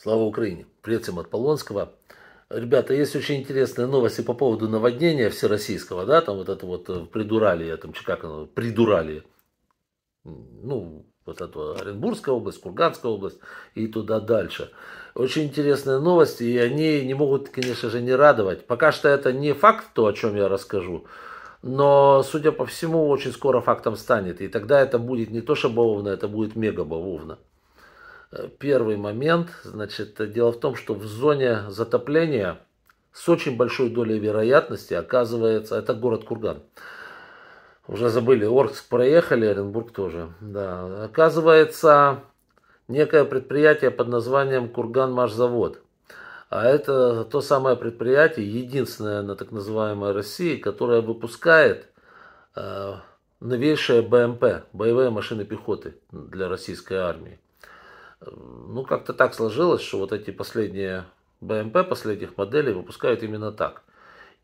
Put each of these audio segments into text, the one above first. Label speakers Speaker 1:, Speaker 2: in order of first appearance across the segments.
Speaker 1: Слава Украине! Привет всем от Полонского. Ребята, есть очень интересные новости по поводу наводнения всероссийского, да, там вот это вот э, придурали, там, как оно, придурали, ну, вот это Оренбургская область, Курганская область и туда дальше. Очень интересные новости, и они не могут, конечно же, не радовать. Пока что это не факт, то, о чем я расскажу, но, судя по всему, очень скоро фактом станет. И тогда это будет не то, что бавовна, это будет мега бавовна. Первый момент, значит, дело в том, что в зоне затопления с очень большой долей вероятности оказывается, это город Курган, уже забыли, Орск проехали, Оренбург тоже, да, оказывается некое предприятие под названием Курган-Машзавод. А это то самое предприятие, единственное на так называемой России, которое выпускает э, новейшее БМП, боевые машины пехоты для российской армии. Ну, как-то так сложилось, что вот эти последние БМП эм последних моделей выпускают именно так.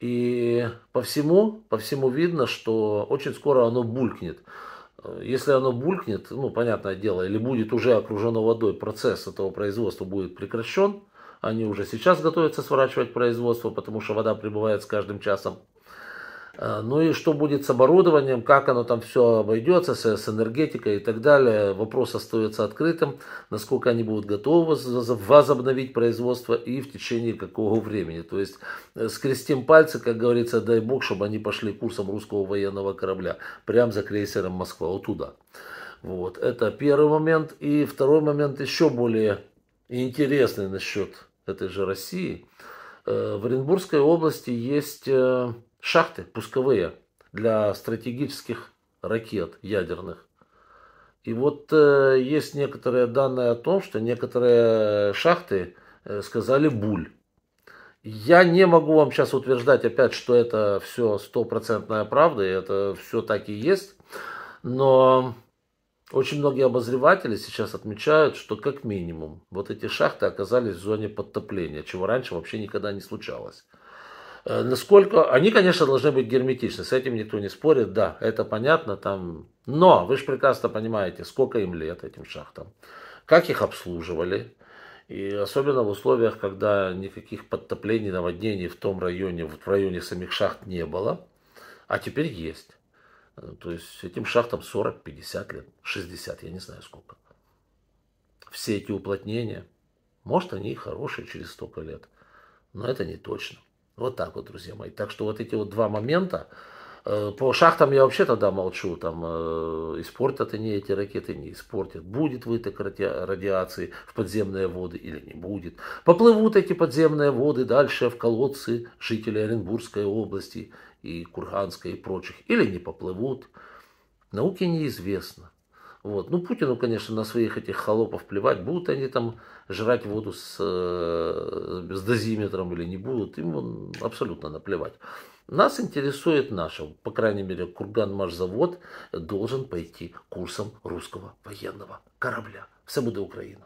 Speaker 1: И по всему, по всему видно, что очень скоро оно булькнет. Если оно булькнет, ну, понятное дело, или будет уже окружено водой, процесс этого производства будет прекращен. Они уже сейчас готовятся сворачивать производство, потому что вода прибывает с каждым часом. Э, ну и что будет с оборудованием, как оно там все обойдется, с, с энергетикой и так далее. Вопрос остается открытым, насколько они будут готовы возобновить производство и в течение какого времени. То есть э, скрестим пальцы, как говорится, дай бог, чтобы они пошли курсом русского военного корабля, прям за крейсером Москва, вот туда. Вот, это первый момент. И второй момент еще более интересный насчет этой же России. Э, в Оренбургской области есть шахты пусковые для стратегических ракет ядерных. И вот э, есть некоторые данные о том, что некоторые шахты э, сказали буль. Я не могу вам сейчас утверждать опять, что это все стопроцентная правда, и это все так и есть. Но очень многие обозреватели сейчас отмечают, что как минимум вот эти шахты оказались в зоне подтопления, чего раньше вообще никогда не случалось. Э, насколько они, конечно, должны быть герметичны, с этим никто не спорит, да, это понятно, там, но вы же прекрасно понимаете, сколько им лет этим шахтам, как их обслуживали, и особенно в условиях, когда никаких подтоплений, наводнений в том районе, в районе самих шахт не было, а теперь есть. Э, то есть этим шахтам 40, 50 лет, 60, я не знаю сколько. Все эти уплотнения, может, они и хорошие через столько лет, но это не точно. Вот так вот, друзья мои. Так что вот эти вот два момента. Э, по шахтам я вообще тогда молчу, там э, испортят они эти ракеты, не испортят. Будет выток радиации в подземные воды или не будет. Поплывут эти подземные воды дальше в колодцы жителей Оренбургской области и Курганской и прочих. Или не поплывут. Науке неизвестно. Вот. Ну, Путину, конечно, на своих этих холопов плевать, будут они там жрать воду с, э, с дозиметром или не будут, им он абсолютно наплевать. Нас интересует наше, по крайней мере, Курганмашзавод должен пойти курсом русского военного корабля. Все будет Украина.